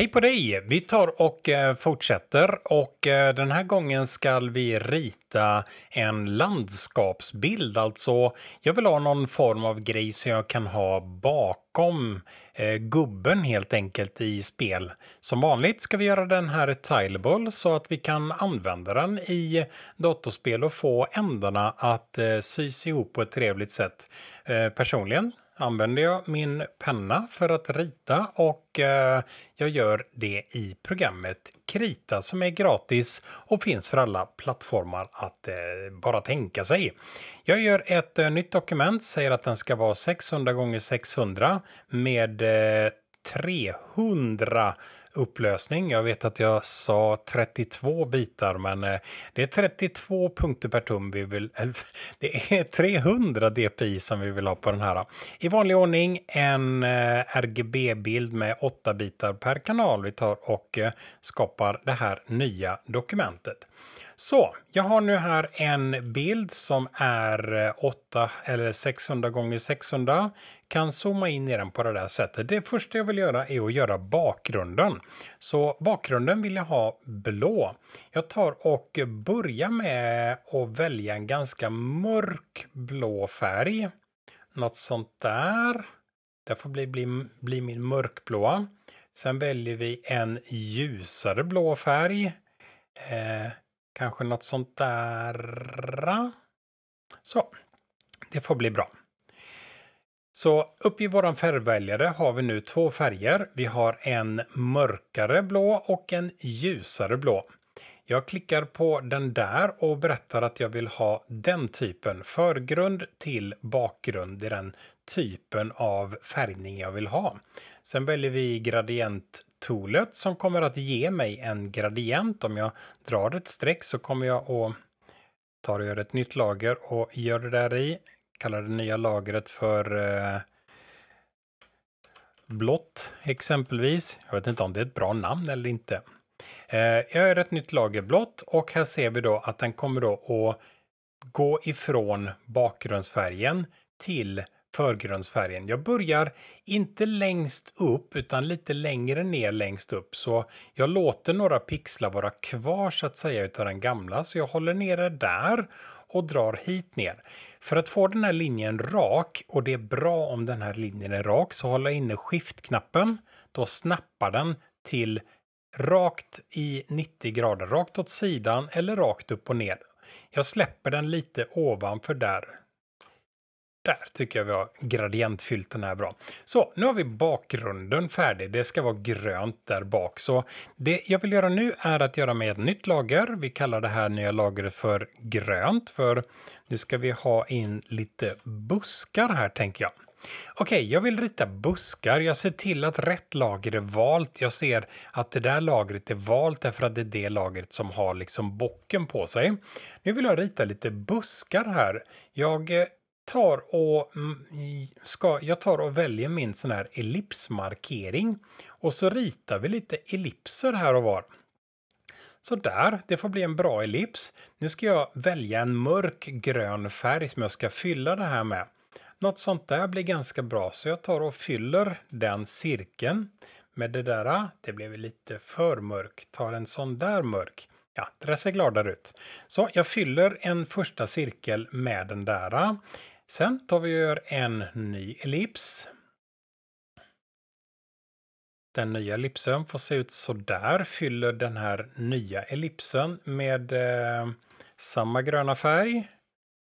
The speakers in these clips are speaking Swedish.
Hej på dig! Vi tar och eh, fortsätter och eh, den här gången ska vi rita en landskapsbild. Alltså, jag vill ha någon form av grej som jag kan ha bakom eh, gubben helt enkelt i spel. Som vanligt ska vi göra den här Tileball så att vi kan använda den i datorspel och få ändarna att sys ihop på ett trevligt sätt. Personligen använder jag min penna för att rita och eh, jag gör det i programmet Krita som är gratis och finns för alla plattformar att eh, bara tänka sig. Jag gör ett eh, nytt dokument, säger att den ska vara 600 x 600 med 300 upplösning. Jag vet att jag sa 32 bitar, men eh, det är 32 punkter per tum vi vill... Det är 300 DPI som vi vill ha på den här. I vanlig ordning en eh, RGB-bild med 8 bitar per kanal vi tar och eh, skapar det här nya dokumentet. Så, jag har nu här en bild som är 8 eh, eller 600 gånger 600. Kan zooma in i den på det där sättet. Det första jag vill göra är att göra bakgrunden. Så bakgrunden vill jag ha blå. Jag tar och börjar med att välja en ganska mörk blå färg. Något sånt där. Det får bli, bli, bli min mörkblåa. Sen väljer vi en ljusare blå färg. Eh, Kanske något sånt där. Så, det får bli bra. Så uppe i vår färgväljare har vi nu två färger. Vi har en mörkare blå och en ljusare blå. Jag klickar på den där och berättar att jag vill ha den typen, förgrund till bakgrund. i den typen av färgning jag vill ha. Sen väljer vi gradienttoolet som kommer att ge mig en gradient. Om jag drar ett streck så kommer jag att ta och göra ett nytt lager och gör det där i. Kallar det nya lagret för eh, blått exempelvis. Jag vet inte om det är ett bra namn eller inte. Eh, jag gör ett nytt lager blått och här ser vi då att den kommer då att gå ifrån bakgrundsfärgen till förgrundsfärgen. Jag börjar inte längst upp utan lite längre ner längst upp så jag låter några pixlar vara kvar så att säga utav den gamla så jag håller nere där och drar hit ner. För att få den här linjen rak och det är bra om den här linjen är rak så håller jag inne skiftknappen. Då snappar den till rakt i 90 grader, rakt åt sidan eller rakt upp och ner. Jag släpper den lite ovanför där där tycker jag vi har gradientfyllt den här bra. Så nu har vi bakgrunden färdig. Det ska vara grönt där bak. Så det jag vill göra nu är att göra med ett nytt lager. Vi kallar det här nya lagret för grönt för nu ska vi ha in lite buskar här tänker jag. Okej, okay, jag vill rita buskar. Jag ser till att rätt lager är valt. Jag ser att det där lagret är valt därför att det är det lagret som har liksom bocken på sig. Nu vill jag rita lite buskar här. Jag eh, tar och, ska, jag tar och väljer min sån här ellipsmarkering. Och så ritar vi lite ellipser här och var. Så där, det får bli en bra ellips. Nu ska jag välja en mörk grön färg som jag ska fylla det här med. Något sånt där blir ganska bra så jag tar och fyller den cirkeln med det där. Det blev lite för mörk. Tar en sån där mörk. Ja, det där ser gladare ut. Så jag fyller en första cirkel med den där. Sen tar vi och gör en ny ellips. Den nya ellipsen får se ut så där. Fyller den här nya ellipsen med eh, samma gröna färg.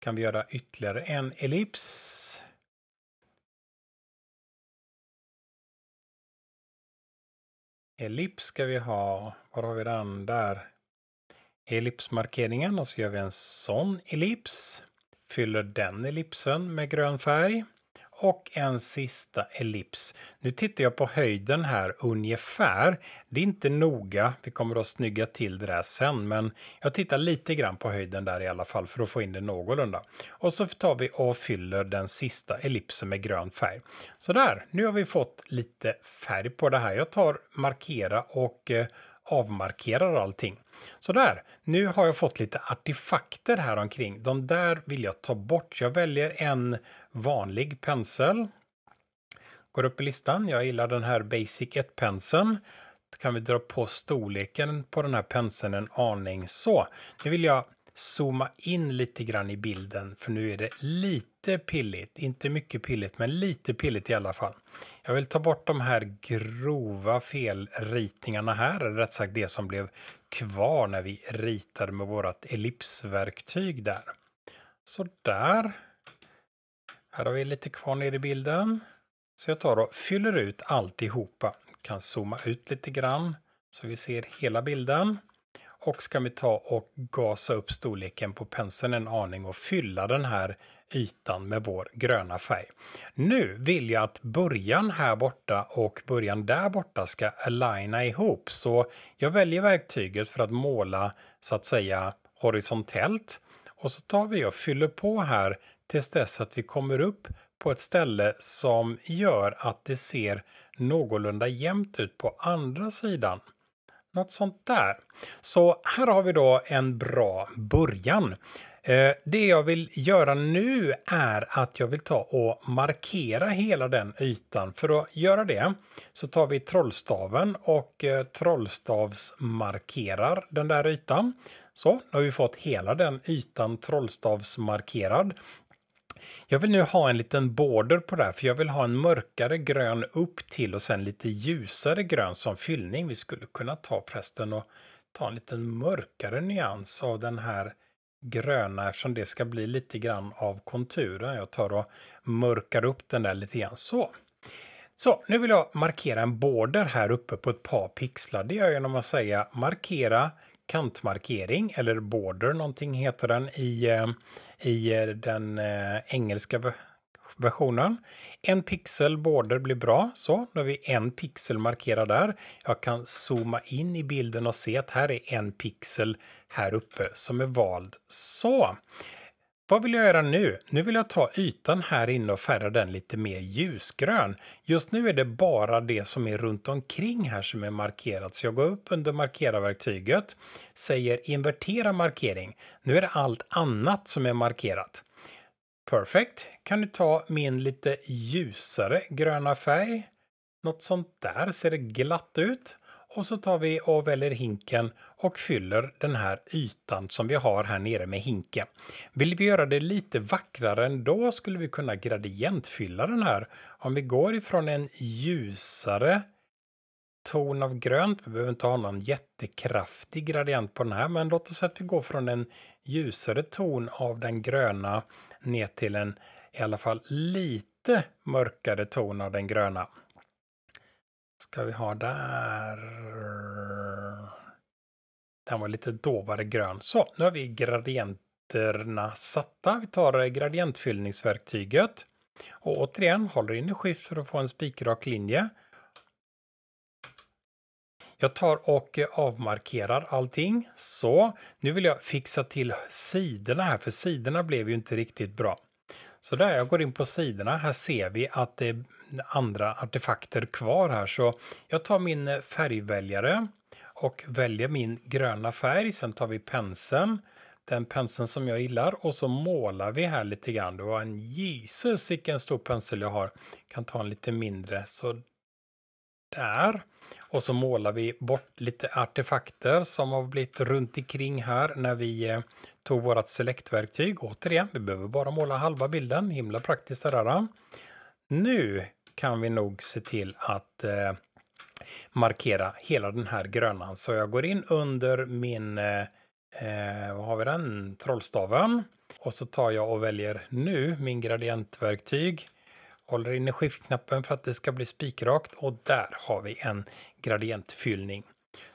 Kan vi göra ytterligare en ellips. Ellips ska vi ha. Var har vi den? Där. Ellipsmarkeringen och så gör vi en sån ellips fyller den ellipsen med grön färg. Och en sista ellips. Nu tittar jag på höjden här ungefär. Det är inte noga, vi kommer att snygga till det där sen, men jag tittar lite grann på höjden där i alla fall för att få in det någorlunda. Och så tar vi och fyller den sista ellipsen med grön färg. Så där, nu har vi fått lite färg på det här. Jag tar markera och eh, avmarkerar allting. Så där, nu har jag fått lite artefakter här omkring. De där vill jag ta bort. Jag väljer en vanlig pensel. Går upp i listan. Jag gillar den här Basic 1-penseln. Då kan vi dra på storleken på den här penseln en aning så. Nu vill jag zooma in lite grann i bilden för nu är det lite pilligt, inte mycket pilligt men lite pilligt i alla fall. Jag vill ta bort de här grova felritningarna här, eller rätt sagt det som blev kvar när vi ritade med vårt ellipsverktyg där. Så där. Här har vi lite kvar nere i bilden. Så jag tar och fyller ut alltihopa. kan zooma ut lite grann så vi ser hela bilden. Och ska vi ta och gasa upp storleken på penseln en aning och fylla den här ytan med vår gröna färg. Nu vill jag att början här borta och början där borta ska aligna ihop så jag väljer verktyget för att måla så att säga horisontellt och så tar vi och fyller på här tills dess att vi kommer upp på ett ställe som gör att det ser någorlunda jämnt ut på andra sidan något sånt där. Så här har vi då en bra början. Eh, det jag vill göra nu är att jag vill ta och markera hela den ytan. För att göra det så tar vi trollstaven och eh, trollstavsmarkerar den där ytan. Så, nu har vi fått hela den ytan trollstavsmarkerad. Jag vill nu ha en liten border på det här för jag vill ha en mörkare grön upp till och sen lite ljusare grön som fyllning. Vi skulle kunna ta prästen och ta en liten mörkare nyans av den här gröna eftersom det ska bli lite grann av konturen. Jag tar och mörkar upp den där lite grann så. Så nu vill jag markera en border här uppe på ett par pixlar. Det gör jag genom att säga markera kantmarkering eller border någonting heter den i, eh, i eh, den eh, engelska versionen. En pixel border blir bra, så då har vi en pixel markerad där. Jag kan zooma in i bilden och se att här är en pixel här uppe som är vald. Så, vad vill jag göra nu? Nu vill jag ta ytan här inne och färga den lite mer ljusgrön. Just nu är det bara det som är runt omkring här som är markerat så jag går upp under markerarverktyget, säger invertera markering. Nu är det allt annat som är markerat. Perfect. Kan du ta min lite ljusare gröna färg? Något sånt där ser det glatt ut. Och så tar vi och väljer hinken och fyller den här ytan som vi har här nere med hinken. Vill vi göra det lite vackrare ändå skulle vi kunna gradientfylla den här. Om vi går ifrån en ljusare ton av grönt, vi behöver inte ha någon jättekraftig gradient på den här, men låt oss säga att vi går från en ljusare ton av den gröna ner till en i alla fall lite mörkare ton av den gröna. Ska vi ha där? Den var lite dovare grön. Så, nu har vi gradienterna satta. Vi tar eh, gradientfyllningsverktyget. Och återigen, håller in i skift för att få en spikrak linje. Jag tar och eh, avmarkerar allting. Så, nu vill jag fixa till sidorna här, för sidorna blev ju inte riktigt bra. Så där, jag går in på sidorna. Här ser vi att det är andra artefakter kvar här, så jag tar min eh, färgväljare och väljer min gröna färg. Sen tar vi penseln, den penseln som jag gillar och så målar vi här lite grann. Det var en Jesus vilken stor pensel jag har. Jag kan ta en lite mindre så där. Och så målar vi bort lite artefakter som har blivit runt omkring här när vi eh, tog vårt selektverktyg. Återigen, vi behöver bara måla halva bilden. Himla praktiskt det där. Eh. Nu kan vi nog se till att eh, markera hela den här grönan. Så jag går in under min, eh, eh, vad har vi den, trollstaven. Och så tar jag och väljer nu min gradientverktyg. Håller inne skiftknappen för att det ska bli spikrakt och där har vi en gradientfyllning.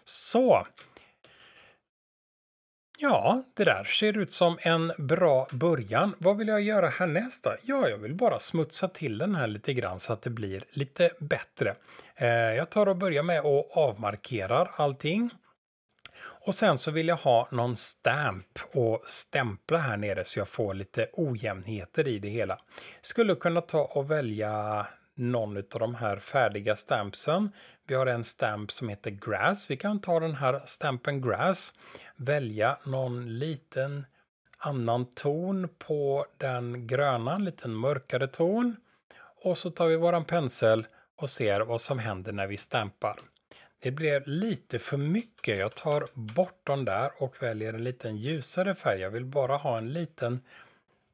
Så Ja, det där ser ut som en bra början. Vad vill jag göra härnäst då? Ja, jag vill bara smutsa till den här lite grann så att det blir lite bättre. Eh, jag tar och börjar med att avmarkera allting. Och sen så vill jag ha någon stamp och stämpla här nere så jag får lite ojämnheter i det hela. Skulle kunna ta och välja någon av de här färdiga stampsen. Vi har en stamp som heter Grass. Vi kan ta den här stampen Grass, välja någon liten annan ton på den gröna, en liten mörkare ton. Och så tar vi våran pensel och ser vad som händer när vi stampar. Det blir lite för mycket. Jag tar bort dem där och väljer en liten ljusare färg. Jag vill bara ha en liten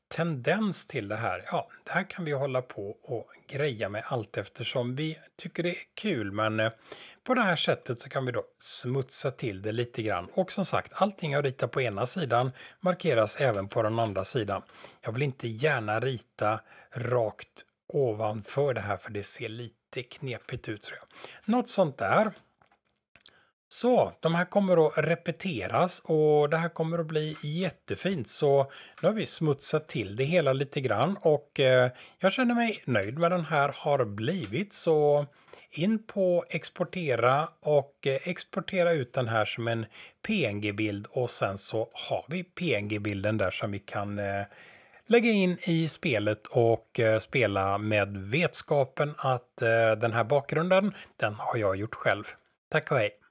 tendens till det här. Ja, det här kan vi hålla på och greja med allt eftersom vi tycker det är kul men eh, på det här sättet så kan vi då smutsa till det lite grann och som sagt allting jag ritar på ena sidan markeras även på den andra sidan. Jag vill inte gärna rita rakt ovanför det här för det ser lite knepigt ut tror jag. Något sånt där. Så, de här kommer att repeteras och det här kommer att bli jättefint. Så nu har vi smutsat till det hela lite grann och eh, jag känner mig nöjd med den här har blivit. Så in på exportera och eh, exportera ut den här som en PNG-bild och sen så har vi PNG-bilden där som vi kan eh, lägga in i spelet och spela med vetskapen att den här bakgrunden, den har jag gjort själv. Tack och hej!